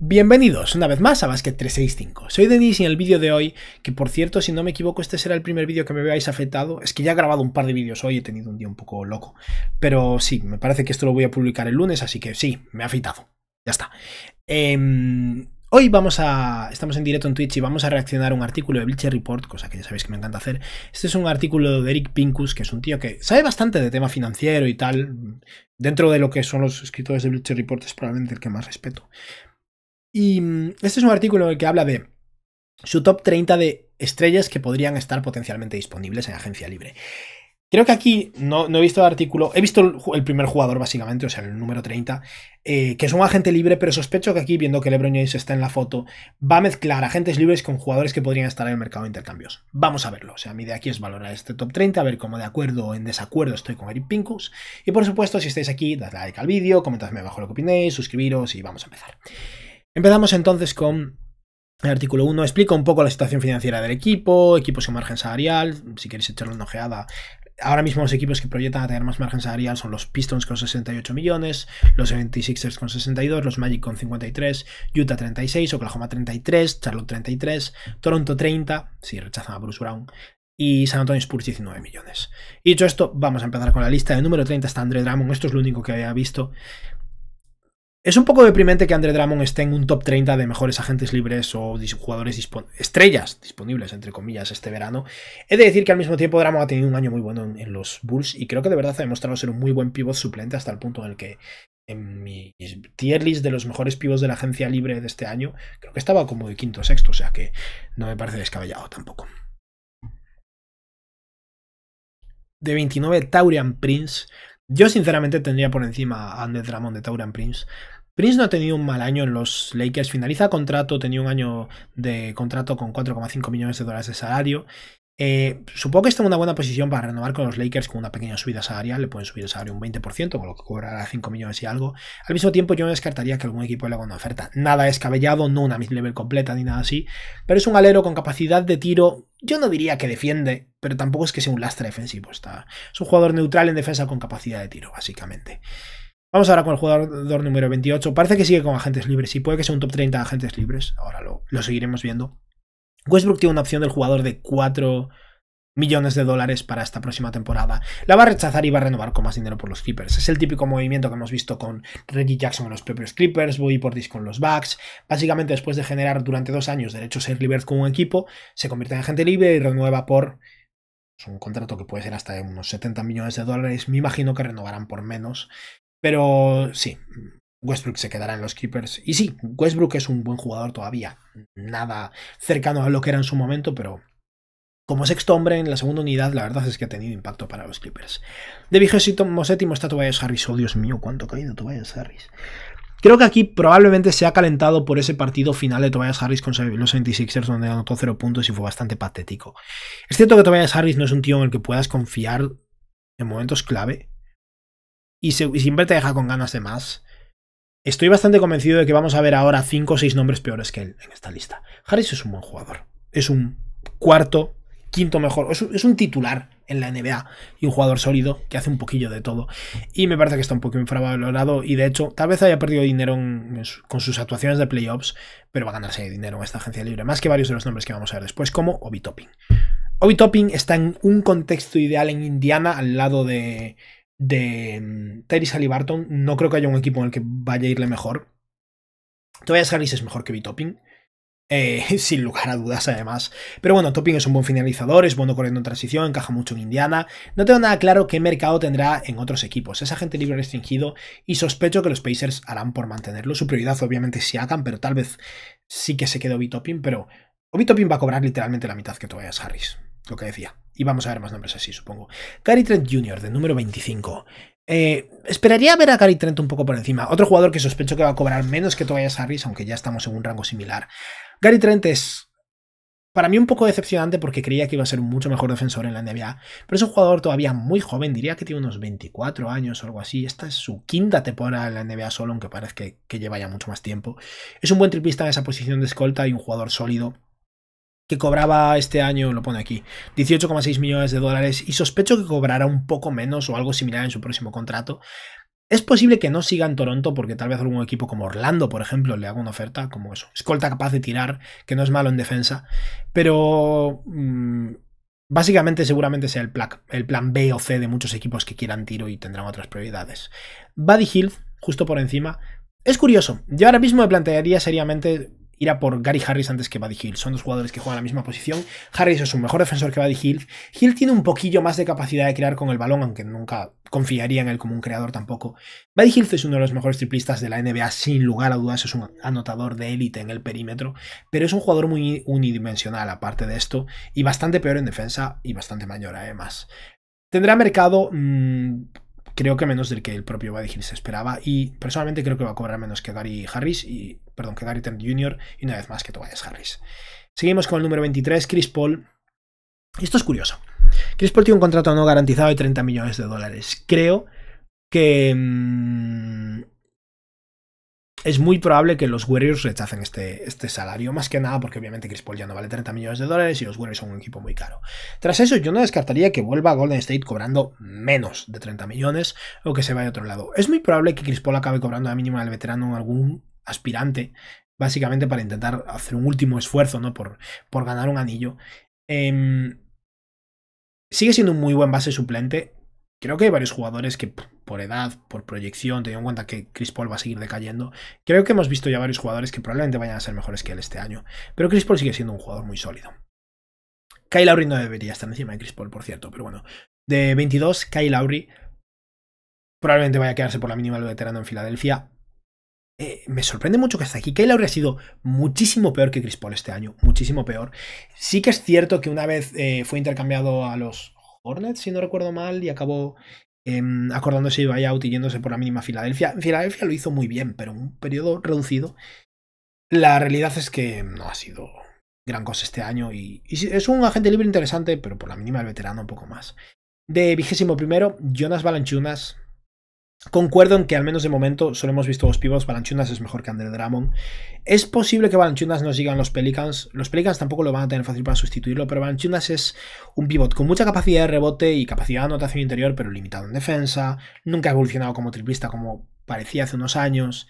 Bienvenidos una vez más a Basket 365. Soy Denis y en el vídeo de hoy, que por cierto, si no me equivoco, este será el primer vídeo que me veáis afectado. Es que ya he grabado un par de vídeos hoy, he tenido un día un poco loco. Pero sí, me parece que esto lo voy a publicar el lunes, así que sí, me ha afeitado. Ya está. Em, hoy vamos a. Estamos en directo en Twitch y vamos a reaccionar a un artículo de Bleacher Report, cosa que ya sabéis que me encanta hacer. Este es un artículo de Eric Pincus, que es un tío que sabe bastante de tema financiero y tal. Dentro de lo que son los escritores de Bleacher Report, es probablemente el que más respeto y mm, este es un artículo en el que habla de su top 30 de estrellas que podrían estar potencialmente disponibles en agencia libre. Creo que aquí no, he visto el artículo, he visto el, primer jugador básicamente, o sea, el número 30, eh, que es un agente libre, pero sospecho que aquí, viendo que LeBron James está en la foto, va a mezclar agentes libres con jugadores que podrían estar en el mercado de intercambios. Vamos a verlo, o sea, mi idea aquí es valorar este top 30, a ver cómo de acuerdo o en desacuerdo estoy con Eric Pincus. Y por supuesto, si estáis aquí, dadle like al vídeo, comentadme abajo lo que opinéis, suscribiros y vamos a empezar. Empezamos entonces con el artículo 1 explica un poco la situación financiera del equipo, equipos con margen salarial, si queréis echarle una ojeada. Ahora mismo los equipos que proyectan a tener más margen salarial son los Pistons con 68 millones, los 76ers con 62, los Magic con 53, Utah 36, Oklahoma 33, Charlotte 33, Toronto 30, si rechazan a Bruce Brown, y San Antonio Spurs 19 millones. Y dicho esto, vamos a empezar con la lista. de número 30 está André Drummond, esto es lo único que había visto. Es un poco deprimente que Andre Drummond esté en un top 30 de mejores agentes libres o jugadores estrellas disponibles, entre comillas, este verano. He de decir que al mismo tiempo Drummond ha tenido un año muy bueno en, los Bulls y creo que de verdad ha demostrado ser un muy buen pivot suplente hasta el punto en el que en mi tier list de los mejores pivots de la agencia libre de este año, creo que estaba como de quinto o sexto, o sea que no me parece descabellado tampoco. De 29, Taurian Prince. Yo sinceramente tendría por encima a André Drummond de Taurian Prince. Prince no ha tenido un mal año en los Lakers, finaliza contrato, tenía un año de contrato con 4,5 millones de dólares de salario. Eh, supongo que está en una buena posición para renovar con los Lakers con una pequeña subida salarial, le pueden subir el salario un 20%, con lo que cobrará 5 millones y algo. Al mismo tiempo yo no descartaría que algún equipo le haga una oferta. Nada descabellado, no una mid-level completa ni nada así, pero es un alero con capacidad de tiro, yo no diría que defiende, pero tampoco es que sea un lastre defensivo. Está. Es un jugador neutral en defensa con capacidad de tiro, básicamente. Vamos ahora con el jugador número 28. Parece que sigue con agentes libres y puede que sea un top 30 de agentes libres. Ahora lo, lo seguiremos viendo. Westbrook tiene una opción del jugador de 4 millones de dólares para esta próxima temporada. La va a rechazar y va a renovar con más dinero por los Clippers. Es el típico movimiento que hemos visto con Reggie Jackson en los propios Clippers, por Portis con los Bucks. Básicamente, después de generar durante dos años derechos ser libres con un equipo, se convierte en agente libre y renueva por un contrato que puede ser hasta unos 70 millones de dólares. Me imagino que renovarán por menos. Pero sí, Westbrook se quedará en los Clippers. Y sí, Westbrook es un buen jugador todavía. Nada cercano a lo que era en su momento, pero como sexto hombre en la segunda unidad, la verdad es que ha tenido impacto para los Clippers. De vigésimo séptimo está Tobias Harris. Oh, Dios mío, cuánto ha caído Tobias Harris. Creo que aquí probablemente se ha calentado por ese partido final de Tobias Harris con los 76ers, donde anotó 0 puntos y fue bastante patético. Es cierto que Tobias Harris no es un tío en el que puedas confiar en momentos clave, y siempre te deja con ganas de más. Estoy bastante convencido de que vamos a ver ahora 5 o 6 nombres peores que él en esta lista. Harris es un buen jugador. Es un cuarto, quinto mejor. Es un, titular en la NBA y un jugador sólido que hace un poquillo de todo. Y me parece que está un poco infravalorado y de hecho tal vez haya perdido dinero con sus actuaciones de playoffs, pero va a ganarse dinero en esta agencia libre, más que varios de los nombres que vamos a ver después, como Obi Topping. Obi Topping está en un contexto ideal en Indiana al lado de de mm, Terry Salibarton, no creo que haya un equipo en el que vaya a irle mejor. Tobias Harris es mejor que Bitopin. Eh, sin lugar a dudas, además. Pero bueno, Topping es un buen finalizador, es bueno corriendo en transición, encaja mucho en Indiana. No tengo nada claro qué mercado tendrá en otros equipos. Es agente libre restringido y sospecho que los Pacers harán por mantenerlo. Su prioridad, obviamente, si hagan, pero tal vez sí que se quede Obi Topping. Pero Obi Topping va a cobrar literalmente la mitad que Tobias Harris, lo que decía. Y vamos a ver más nombres así, supongo. Gary Trent Jr., de número 25. Eh, esperaría ver a Gary Trent un poco por encima. Otro jugador que sospecho que va a cobrar menos que Tobias Harris, aunque ya estamos en un rango similar. Gary Trent es para mí un poco decepcionante porque creía que iba a ser un mucho mejor defensor en la NBA, pero es un jugador todavía muy joven, diría que tiene unos 24 años o algo así. Esta es su quinta temporada en la NBA solo, aunque parece que, lleva ya mucho más tiempo. Es un buen tripista en esa posición de escolta y un jugador sólido que cobraba este año, lo pone aquí, 18,6 millones de dólares y sospecho que cobrará un poco menos o algo similar en su próximo contrato. Es posible que no siga en Toronto porque tal vez algún equipo como Orlando, por ejemplo, le haga una oferta como eso. Escolta capaz de tirar, que no es malo en defensa, pero mm, básicamente seguramente sea el, plan, el plan B o C de muchos equipos que quieran tiro y tendrán otras prioridades. Buddy Hill, justo por encima, es curioso, yo ahora mismo me plantearía seriamente ir por Gary Harris antes que Buddy Hill. Son dos jugadores que juegan la misma posición. Harris es un mejor defensor que Buddy Hill. Hill tiene un poquillo más de capacidad de crear con el balón, aunque nunca confiaría en él como un creador tampoco. Buddy Hill es uno de los mejores triplistas de la NBA, sin lugar a dudas, es un anotador de élite en el perímetro, pero es un jugador muy unidimensional aparte de esto, y bastante peor en defensa y bastante mayor además. Tendrá mercado mm, creo que menos del que el propio Buddy se esperaba y personalmente creo que va a cobrar menos que Gary Harris y perdón que Gary Jr. y una vez más que Tobias Harris. Seguimos con el número 23, Chris Paul. y Esto es curioso. Chris Paul tiene un contrato no garantizado de 30 millones de dólares. Creo que mm, es muy probable que los Warriors rechacen este, este salario, más que nada porque obviamente Chris Paul ya no vale 30 millones de dólares y los Warriors son un equipo muy caro. Tras eso, yo no descartaría que vuelva a Golden State cobrando menos de 30 millones o que se vaya a otro lado. Es muy probable que Chris Paul acabe cobrando la mínima al veterano en algún aspirante, básicamente para intentar hacer un último esfuerzo ¿no? por, por ganar un anillo. Em, sigue siendo un muy buen base suplente. Creo que hay varios jugadores que por edad, por proyección, teniendo en cuenta que Chris Paul va a seguir decayendo, creo que hemos visto ya varios jugadores que probablemente vayan a ser mejores que él este año. Pero Chris Paul sigue siendo un jugador muy sólido. Kyle Lowry no debería estar encima de Chris Paul, por cierto, pero bueno. De 22, Kyle Lowry probablemente vaya a quedarse por la mínima lo veterano en Filadelfia. Eh, me sorprende mucho que hasta aquí Kyle Lowry ha sido muchísimo peor que Chris Paul este año, muchísimo peor. Sí que es cierto que una vez eh, fue intercambiado a los Hornets, si no recuerdo mal, y acabó Em, acordándose de buyout y yéndose por la mínima Filadelfia. Filadelfia lo hizo muy bien, pero en un periodo reducido. La realidad es que no ha sido gran cosa este año y, es un agente libre interesante, pero por la mínima el veterano un poco más. De vigésimo primero, Jonas Valanchunas, Concuerdo en que al menos de momento solo hemos visto dos pivots. Balanchunas es mejor que Andre Dramon. Es posible que Balanchunas nos sigan los Pelicans. Los Pelicans tampoco lo van a tener fácil para sustituirlo, pero Balanchunas es un pivot con mucha capacidad de rebote y capacidad de anotación interior, pero limitado en defensa. Nunca ha evolucionado como triplista como parecía hace unos años.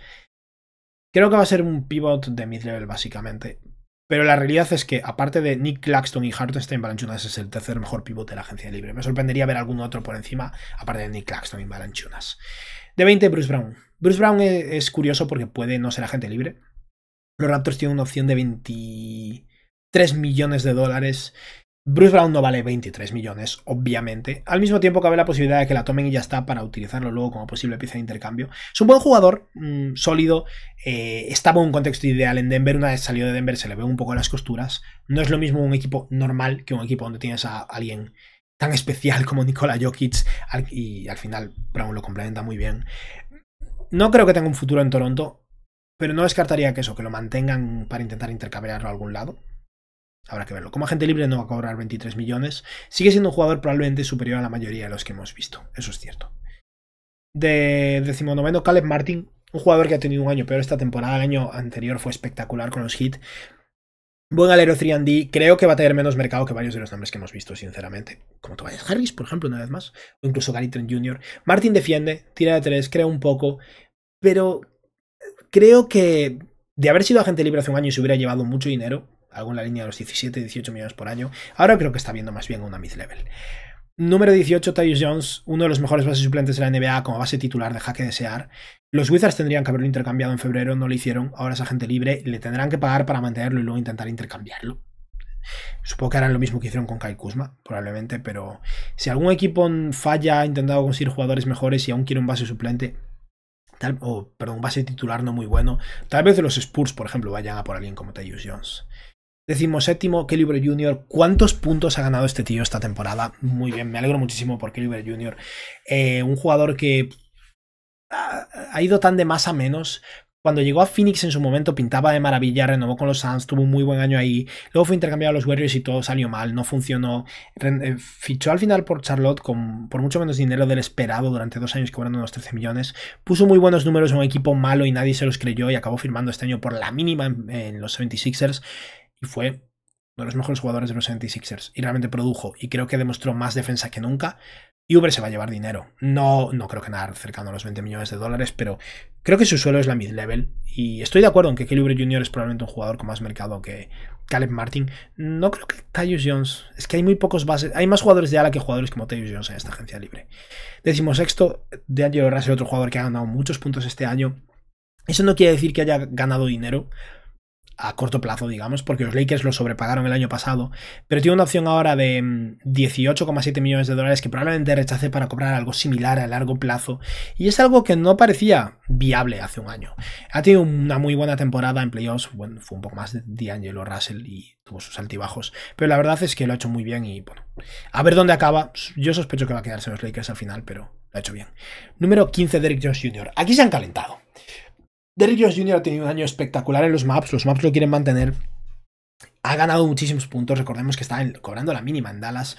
Creo que va a ser un pivot de mid-level básicamente. Pero la realidad es que, aparte de Nick Claxton y Hartenstein, Balanchunas es el tercer mejor pivote de la agencia libre. Me sorprendería ver algún otro por encima, aparte de Nick Claxton y Balanchunas. De 20, Bruce Brown. Bruce Brown e-, es curioso porque puede no ser agente libre. Los Raptors tienen una opción de 23 millones de dólares Bruce Brown no vale 23 millones, obviamente. Al mismo tiempo cabe la posibilidad de que la tomen y ya está para utilizarlo luego como posible pieza de intercambio. Es un buen jugador, mm, sólido, eh, estaba en un contexto ideal en Denver. Una vez salió de Denver se le ve un poco las costuras. No es lo mismo un equipo normal que un equipo donde tienes a alguien tan especial como Nikola Jokic y al final Brown lo complementa muy bien. No creo que tenga un futuro en Toronto, pero no descartaría que eso, que lo mantengan para intentar intercambiarlo a algún lado Habrá que verlo. Como agente libre no va a cobrar 23 millones. Sigue siendo un jugador probablemente superior a la mayoría de los que hemos visto. Eso es cierto. De decimonoveno, Caleb Martin. Un jugador que ha tenido un año peor esta temporada. El año anterior fue espectacular con los hits. Buen alero 3D. Creo que va a tener menos mercado que varios de los nombres que hemos visto, sinceramente. Como Tobias Harris, por ejemplo, una vez más. O incluso Gary Trent Jr. Martin defiende, tira de tres, crea un poco. Pero creo que de haber sido agente libre hace un año y se hubiera llevado mucho dinero, Alguna la línea de los 17, 18 millones por año. Ahora creo que está viendo más bien una mid-level. Número 18, Tyus Jones, uno de los mejores bases suplentes de la NBA como base titular de que Desear. Los Wizards tendrían que haberlo intercambiado en febrero, no lo hicieron. Ahora es agente libre, le tendrán que pagar para mantenerlo y luego intentar intercambiarlo. Supongo que harán lo mismo que hicieron con Kyle Kuzma, probablemente, pero si algún equipo falla, ha intentado conseguir jugadores mejores y aún quiere un base suplente, o perdón, un base titular no muy bueno, tal vez los Spurs, por ejemplo, vayan a por alguien como Tyus Jones. Décimo, séptimo, Kelly Jr. ¿Cuántos puntos ha ganado este tío esta temporada? Muy bien, me alegro muchísimo por Kelly Jr. Eh, un jugador que ah, ha ido tan de más a menos, cuando llegó a Phoenix en su momento pintaba de maravilla, renovó con los Suns, tuvo un muy buen año ahí, luego fue intercambiado a los Warriors y todo salió mal, no funcionó, eh, fichó al final por Charlotte con, por mucho menos dinero del esperado durante dos años cobrando unos 13 millones, puso muy buenos números en un equipo malo y nadie se los creyó y acabó firmando este año por la mínima en los 76ers y fue uno de los mejores jugadores de los 76ers y realmente produjo y creo que demostró más defensa que nunca. Y Uber se va a llevar dinero. No, no creo que nada cercano a los 20 millones de dólares, pero creo que su suelo es la mid-level. Y estoy de acuerdo en que Kelly Uber Jr. es probablemente un jugador con más mercado que Caleb Martin. No creo que Tayus Jones. Es que hay muy pocos bases. Hay más jugadores de ala que jugadores como Tayus Jones en esta agencia libre. Décimo sexto, D'Angelo Russell, otro jugador que ha ganado muchos puntos este año. Eso no quiere decir que haya ganado dinero, a corto plazo, digamos, porque los Lakers lo sobrepagaron el año pasado, pero tiene una opción ahora de 18,7 mm, millones de dólares que probablemente rechace para cobrar algo similar a largo plazo, y es algo que no parecía viable hace un año. Ha tenido una muy buena temporada en playoffs, bueno, fue un poco más de D'Angelo Russell y tuvo sus altibajos, pero la verdad es que lo ha hecho muy bien y bueno, a ver dónde acaba, yo sospecho que va a quedarse los Lakers al final, pero lo ha hecho bien. Número 15, Derek Jones Jr. Aquí se han calentado. Derrick Jones Jr. ha tenido un año espectacular en los maps, los maps lo quieren mantener. Ha ganado muchísimos puntos, recordemos que está cobrando la mínima en Dallas.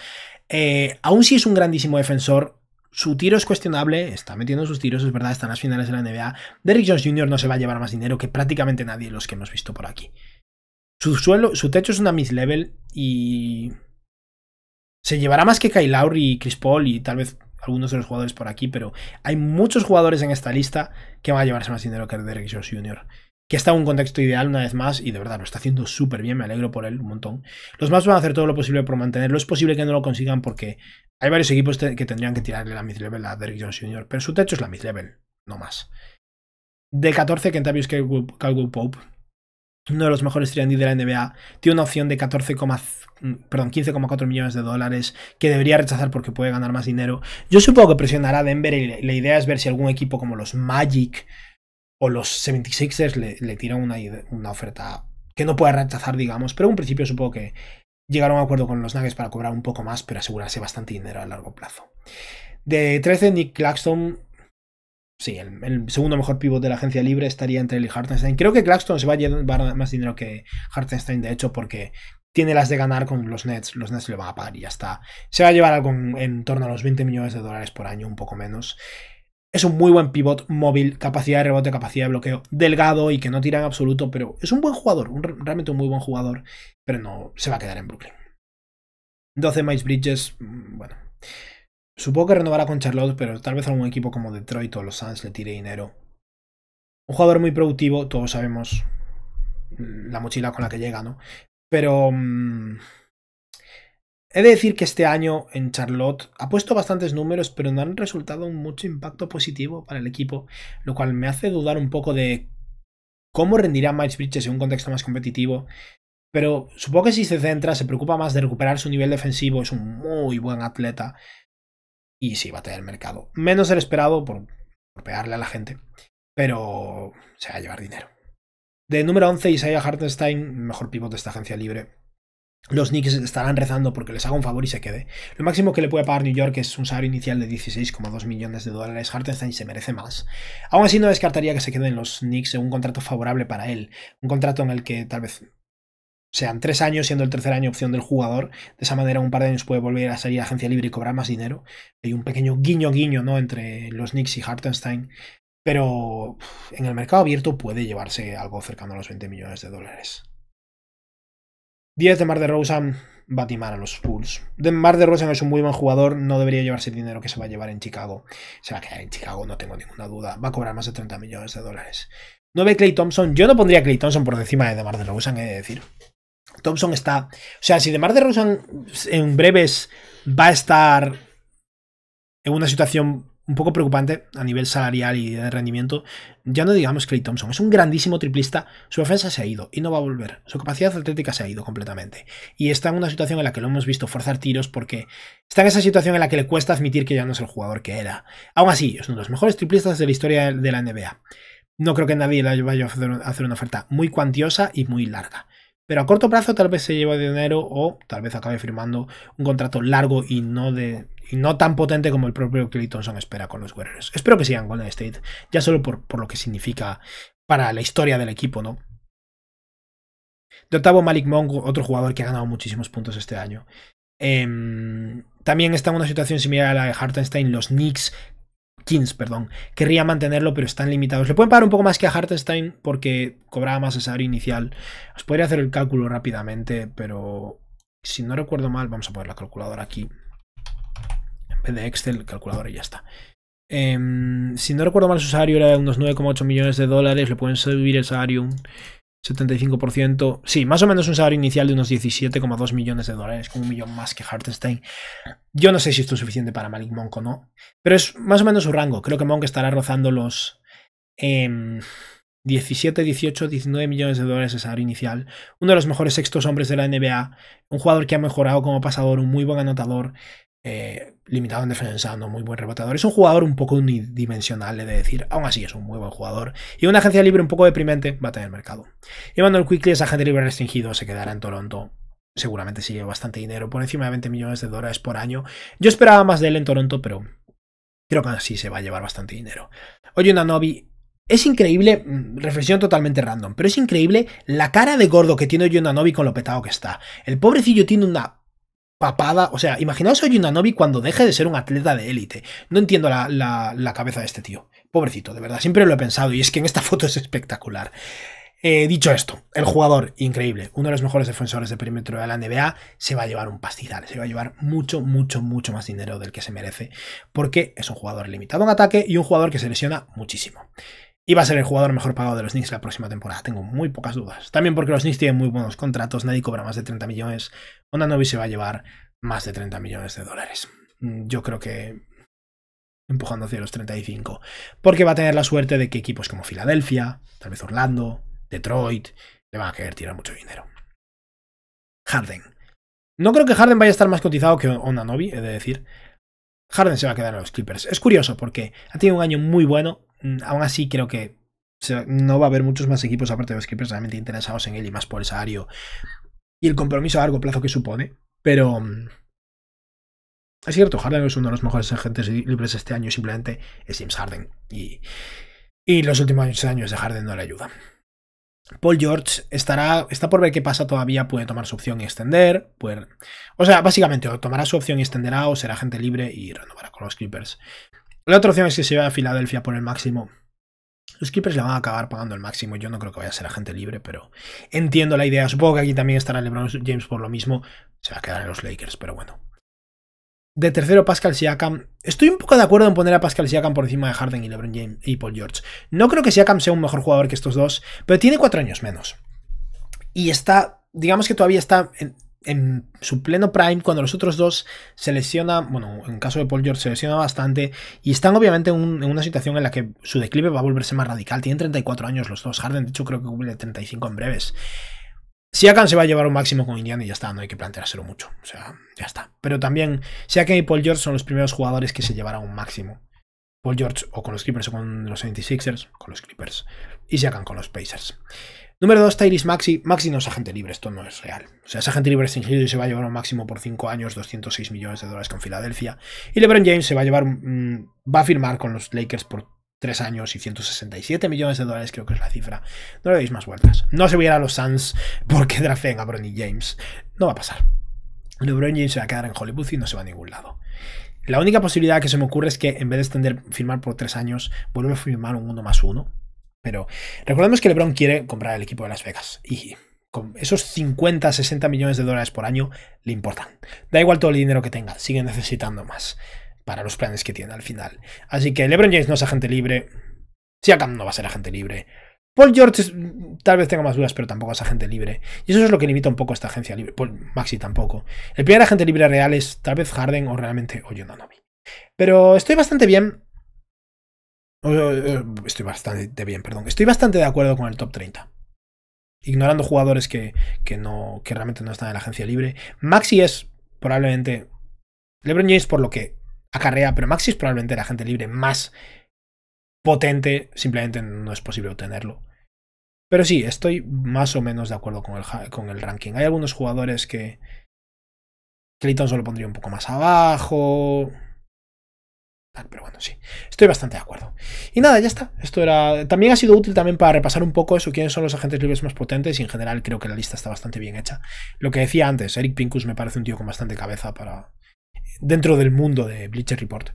Eh, aún si es un grandísimo defensor, su tiro es cuestionable, está metiendo sus tiros, es verdad, Están las finales de la NBA. Derrick Jones Jr. no se va a llevar más dinero que prácticamente nadie de los que hemos visto por aquí. Su, suelo, su techo es una mid-level y... Se llevará más que Kyle Lowry, Chris Paul y tal vez algunos de los jugadores por aquí, pero hay muchos jugadores en esta lista que van a llevarse más dinero que de Jones Jr., que está en un contexto ideal una vez más y de verdad lo está haciendo súper bien, me alegro por él un montón. Los más van a hacer todo lo posible por mantenerlo, es posible que no lo consigan porque hay varios equipos que tendrían que tirarle la mid-level a Derek Jr., pero su techo es la mid-level, no más. De 14, que Caldwell Pope, uno de los mejores 3 de la NBA, tiene una opción de 14, perdón, 15,4 millones de dólares que debería rechazar porque puede ganar más dinero. Yo supongo que presionará a Denver y la idea es ver si algún equipo como los Magic o los 76ers le, tiran una, una oferta que no pueda rechazar, digamos, pero en un principio supongo que llegaron a un acuerdo con los Nuggets para cobrar un poco más, pero asegurarse bastante dinero a largo plazo. De 13, Nick Claxton sí, el, segundo mejor pivot de la agencia libre estaría entre él y Hartenstein. Creo que Claxton se va a llevar más dinero que Hartenstein, de hecho, porque tiene las de ganar con los Nets. Los Nets le van a pagar y ya está. Se va a llevar algo en, torno a los 20 millones de dólares por año, un poco menos. Es un muy buen pivot móvil, capacidad de rebote, capacidad de bloqueo, delgado y que no tira en absoluto, pero es un buen jugador, un, realmente un muy buen jugador, pero no se va a quedar en Brooklyn. 12 Miles Bridges, mm, bueno. Supongo que renovará con Charlotte, pero tal vez algún equipo como Detroit o los Suns le tire dinero. Un jugador muy productivo, todos sabemos mm, la mochila con la que llega, ¿no? Pero... Mm, he de decir que este año en Charlotte ha puesto bastantes números, pero no han resultado mucho impacto positivo para el equipo, lo cual me hace dudar un poco de cómo rendirá Miles Bridges en un contexto más competitivo. Pero supongo que si se centra, se preocupa más de recuperar su nivel defensivo, es un muy buen atleta y sí va a tener mercado. Menos el esperado por, por pegarle a la gente, pero se va a llevar dinero. De número 11, Isaiah Hartenstein, mejor pivot de esta agencia libre. Los Knicks estarán rezando porque les haga un favor y se quede. Lo máximo que le puede pagar New York es un salario inicial de 16,2 millones de dólares. Hartenstein se merece más. Aún así, no descartaría que se queden los Knicks en un contrato favorable para él. Un contrato en el que tal vez sean tres años siendo el tercer año opción del jugador. De esa manera un par de años puede volver a salir a agencia libre y cobrar más dinero. Hay un pequeño guiño guiño ¿no? entre los Knicks y Hartenstein. Pero en el mercado abierto puede llevarse algo cercano a los 20 millones de dólares. 10 de Mar de Rosen va a timar a los Bulls. De Mar de Rosen es un muy buen jugador, no debería llevarse dinero que se va a llevar en Chicago. Se va a quedar en Chicago, no tengo ninguna duda. Va a cobrar más de 30 millones de dólares. 9 Clay Thompson. Yo no pondría Clay Thompson por encima de mar de Rosen, he de decir. Thompson está. O sea, si de DeRozan en breves va a estar en una situación un poco preocupante a nivel salarial y de rendimiento, ya no digamos Clay Thompson. Es un grandísimo triplista. Su ofensa se ha ido y no va a volver. Su capacidad atlética se ha ido completamente. Y está en una situación en la que lo hemos visto forzar tiros porque está en esa situación en la que le cuesta admitir que ya no es el jugador que era. Aún así, es uno de los mejores triplistas de la historia de la NBA. No creo que nadie le vaya a hacer una oferta muy cuantiosa y muy larga. Pero a corto plazo tal vez se lleve dinero o tal vez acabe firmando un contrato largo y no, de, y no tan potente como el propio Clay Thompson espera con los Warriors. Espero que sigan Golden State, ya solo por, por lo que significa para la historia del equipo, ¿no? De octavo, Malik Monk, otro jugador que ha ganado muchísimos puntos este año. Em, también está en una situación similar a la de Hartenstein. Los Knicks Kings, perdón. Querría mantenerlo, pero están limitados. Le pueden pagar un poco más que a Hartenstein porque cobraba más el salario inicial. Os podría hacer el cálculo rápidamente, pero si no recuerdo mal, vamos a poner la calculadora aquí. En vez de Excel, calculadora y ya está. Em, si no recuerdo mal, su salario era de unos 9,8 millones de dólares. Le pueden subir el salario 75%, sí, más o menos un salario inicial de unos 17,2 millones de dólares, con un millón más que Hartenstein. Yo no sé si esto es suficiente para Malik Monk o no, pero es más o menos su rango. Creo que Monk estará rozando los eh, 17, 18, 19 millones de dólares de salario inicial. Uno de los mejores sextos hombres de la NBA, un jugador que ha mejorado como pasador, un muy buen anotador, eh, limitado en defensa, no muy buen rebotador Es un jugador un poco unidimensional, he de decir. Aún así es un muy buen jugador. Y una agencia libre un poco deprimente va a tener mercado. Emmanuel Quickly es agente libre restringido, se quedará en Toronto. Seguramente sigue bastante dinero, por encima de 20 millones de dólares por año. Yo esperaba más de él en Toronto, pero creo que así se va a llevar bastante dinero. Oye, Novi es increíble, mm, reflexión totalmente random, pero es increíble la cara de gordo que tiene Novi con lo petado que está. El pobrecillo tiene una papada. O sea, imaginaos a Yunanobi cuando deje de ser un atleta de élite. No entiendo la, cabeza de este tío. Pobrecito, de verdad, siempre lo he pensado y es que en esta foto es espectacular. Eh, dicho esto, el jugador, increíble, uno de los mejores defensores de perímetro de la NBA, se va a llevar un pastizal, se va a llevar mucho, mucho, mucho más dinero del que se merece, porque es un jugador limitado en ataque y un jugador que se lesiona muchísimo y va a ser el jugador mejor pagado de los Knicks la próxima temporada. Tengo muy pocas dudas. También porque los Knicks tienen muy buenos contratos, nadie cobra más de 30 millones. Novi se va a llevar más de 30 millones de dólares. Mm, yo creo que empujando hacia los 35. Porque va a tener la suerte de que equipos como Filadelfia, tal vez Orlando, Detroit, le van a querer tirar mucho dinero. Harden. No creo que Harden vaya a estar más cotizado que Novi, he de decir. Harden se va a quedar en los Clippers. Es curioso porque ha tenido un año muy bueno, Mm, aún así creo que no va a haber muchos más equipos aparte de los creepers realmente interesados en él y más por el salario y el compromiso a largo plazo que supone. Pero mm, es cierto, Harden es uno de los mejores agentes libres este año, simplemente es James Harden. Y, los últimos años de Harden no le ayuda. Paul George estará, está por ver qué pasa todavía, puede tomar su opción y extender. o sea, básicamente, o tomará su opción y extenderá, o será agente libre y renovará con los creepers. La otra opción es que se vaya a Filadelfia por el máximo. Los Clippers le van a acabar pagando el máximo. Yo no creo que vaya a ser agente libre, pero entiendo la idea. Supongo que aquí también estará LeBron James por lo mismo. Se va a quedar en los Lakers, pero bueno. De tercero, Pascal Siakam. Estoy un poco de acuerdo en poner a Pascal Siakam por encima de Harden y LeBron James y Paul George. No creo que Siakam sea un mejor jugador que estos dos, pero tiene cuatro años menos. Y está, digamos que todavía está en su pleno prime cuando los otros dos se lesiona, bueno, en caso de Paul George se lesiona bastante y están obviamente en, una situación en la que su declive va a volverse más radical. Tienen 34 años los dos, Harden de hecho creo que cumple 35 en breves. Siakam se va a llevar un máximo con Indiana y ya está, no hay que planteárselo mucho, o sea, ya está. Pero también Siakam y Paul George son los primeros jugadores que se llevarán un máximo. Paul George o con los Clippers o con los 76ers, con los Clippers y Siakam con los Pacers. Número 2, Tyrese Maxi. Maxi no es agente libre, esto no es real. O sea, es agente libre restringido y se va a llevar un máximo por 5 años 206 millones de dólares con Filadelfia. Y LeBron James se va a llevar, mm, va a firmar con los Lakers por 3 años y 167 millones de dólares, creo que es la cifra. No le deis más vueltas. No se voy a ir a los Suns porque en a Bronny James. No va a pasar. LeBron James se va a quedar en Hollywood y no se va a ningún lado. La única posibilidad que se me ocurre es que en vez de extender, firmar por 3 años, vuelve a firmar un 1 más 1 pero recordemos que LeBron quiere comprar el equipo de Las Vegas y con esos 50, 60 millones de dólares por año le importan. Da igual todo el dinero que tenga, sigue necesitando más para los planes que tiene al final. Así que LeBron James no es agente libre. Siakam no va a ser agente libre. Paul George mm, tal vez tenga más dudas, pero tampoco es agente libre. Y eso es lo que limita un poco a esta agencia libre. Paul Maxi tampoco. El primer agente libre real es tal vez Harden o realmente Oyonanomi. Pero estoy bastante bien Estoy bastante bien, perdón. Estoy bastante de acuerdo con el top 30. Ignorando jugadores que, que, no, que realmente no están en la agencia libre. Maxi es probablemente. LeBron James por lo que acarrea, pero Maxi es probablemente la agente libre más potente. Simplemente no es posible obtenerlo. Pero sí, estoy más o menos de acuerdo con el, con el ranking. Hay algunos jugadores que. Clayton solo pondría un poco más abajo pero bueno, sí, estoy bastante de acuerdo. Y nada, ya está. Esto era. También ha sido útil también para repasar un poco eso, quiénes son los agentes libres más potentes. Y en general creo que la lista está bastante bien hecha. Lo que decía antes, Eric Pincus me parece un tío con bastante cabeza para. dentro del mundo de Bleacher Report.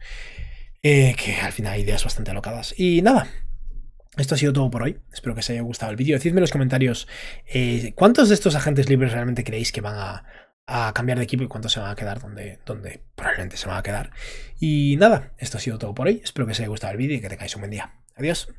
Eh, que al final hay ideas bastante alocadas. Y nada, esto ha sido todo por hoy. Espero que os haya gustado el vídeo. Decidme en los comentarios eh, cuántos de estos agentes libres realmente creéis que van a a cambiar de equipo y cuánto se van a quedar donde, donde probablemente se van a quedar. Y nada, esto ha sido todo por hoy. Espero que os haya gustado el vídeo y que tengáis un buen día. Adiós.